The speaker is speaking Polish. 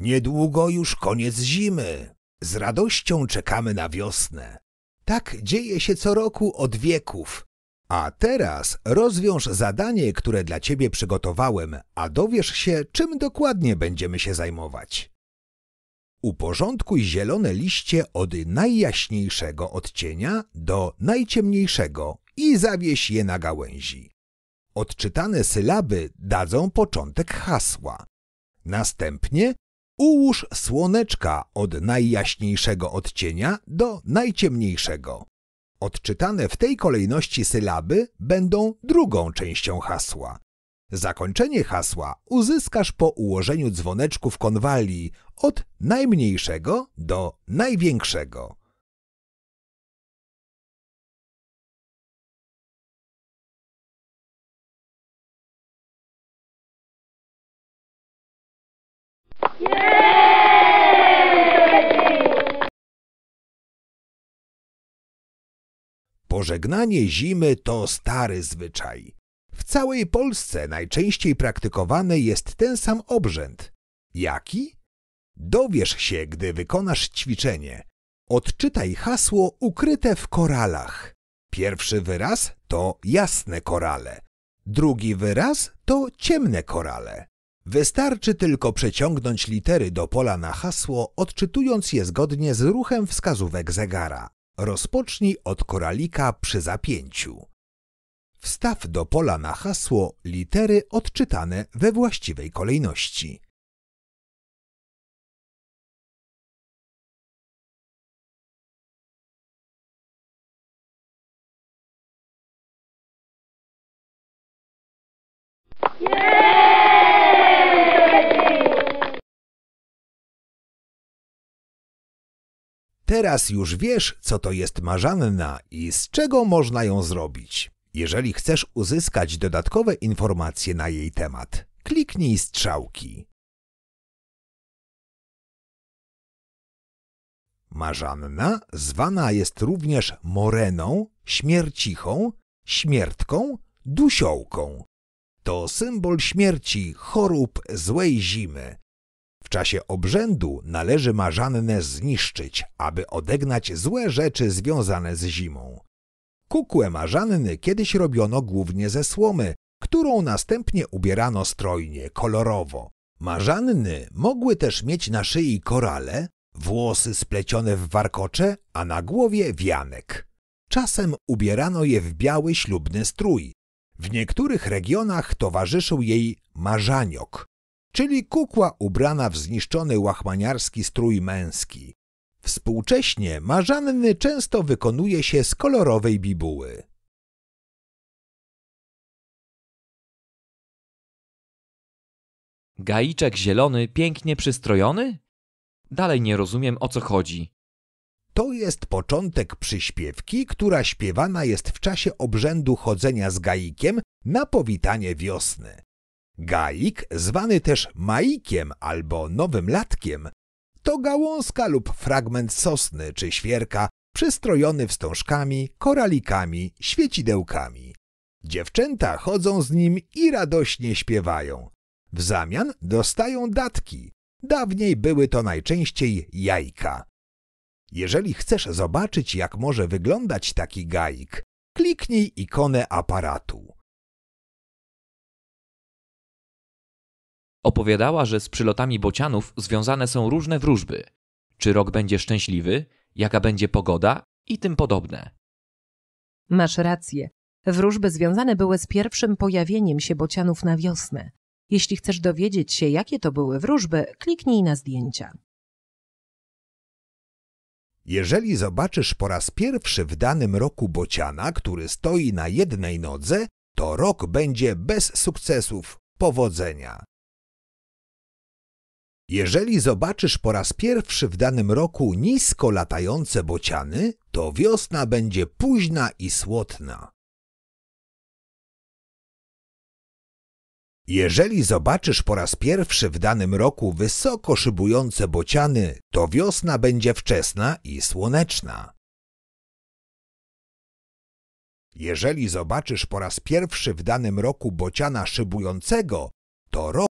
Niedługo już koniec zimy. Z radością czekamy na wiosnę. Tak dzieje się co roku od wieków. A teraz rozwiąż zadanie, które dla ciebie przygotowałem, a dowiesz się, czym dokładnie będziemy się zajmować. Uporządkuj zielone liście od najjaśniejszego odcienia do najciemniejszego i zawieś je na gałęzi. Odczytane sylaby dadzą początek hasła. Następnie Ułóż słoneczka od najjaśniejszego odcienia do najciemniejszego. Odczytane w tej kolejności sylaby będą drugą częścią hasła. Zakończenie hasła uzyskasz po ułożeniu dzwoneczków konwalii od najmniejszego do największego. Yeah! Pożegnanie zimy to stary zwyczaj. W całej Polsce najczęściej praktykowany jest ten sam obrzęd. Jaki? Dowiesz się, gdy wykonasz ćwiczenie. Odczytaj hasło ukryte w koralach. Pierwszy wyraz to jasne korale. Drugi wyraz to ciemne korale. Wystarczy tylko przeciągnąć litery do pola na hasło, odczytując je zgodnie z ruchem wskazówek zegara. Rozpocznij od koralika przy zapięciu. Wstaw do pola na hasło litery odczytane we właściwej kolejności. Yeah! Teraz już wiesz, co to jest marzanna i z czego można ją zrobić. Jeżeli chcesz uzyskać dodatkowe informacje na jej temat, kliknij strzałki. Marzanna zwana jest również moreną, śmiercichą, śmiertką, dusiołką. To symbol śmierci, chorób, złej zimy, w czasie obrzędu należy marzannę zniszczyć, aby odegnać złe rzeczy związane z zimą. Kukłę marzanny kiedyś robiono głównie ze słomy, którą następnie ubierano strojnie, kolorowo. Marzanny mogły też mieć na szyi korale, włosy splecione w warkocze, a na głowie wianek. Czasem ubierano je w biały ślubny strój. W niektórych regionach towarzyszył jej marzaniok, czyli kukła ubrana w zniszczony łachmaniarski strój męski. Współcześnie marzanny często wykonuje się z kolorowej bibuły. Gaiczek zielony, pięknie przystrojony? Dalej nie rozumiem, o co chodzi. To jest początek przyśpiewki, która śpiewana jest w czasie obrzędu chodzenia z gaikiem na powitanie wiosny. Gaik, zwany też maikiem albo nowym latkiem, to gałązka lub fragment sosny czy świerka przystrojony wstążkami, koralikami, świecidełkami. Dziewczęta chodzą z nim i radośnie śpiewają. W zamian dostają datki. Dawniej były to najczęściej jajka. Jeżeli chcesz zobaczyć, jak może wyglądać taki gaik, kliknij ikonę aparatu. Opowiadała, że z przylotami bocianów związane są różne wróżby. Czy rok będzie szczęśliwy, jaka będzie pogoda i tym podobne. Masz rację. Wróżby związane były z pierwszym pojawieniem się bocianów na wiosnę. Jeśli chcesz dowiedzieć się, jakie to były wróżby, kliknij na zdjęcia. Jeżeli zobaczysz po raz pierwszy w danym roku bociana, który stoi na jednej nodze, to rok będzie bez sukcesów, powodzenia. Jeżeli zobaczysz po raz pierwszy w danym roku nisko latające bociany, to wiosna będzie późna i słodna. Jeżeli zobaczysz po raz pierwszy w danym roku wysoko szybujące bociany, to wiosna będzie wczesna i słoneczna. Jeżeli zobaczysz po raz pierwszy w danym roku bociana szybującego, to rok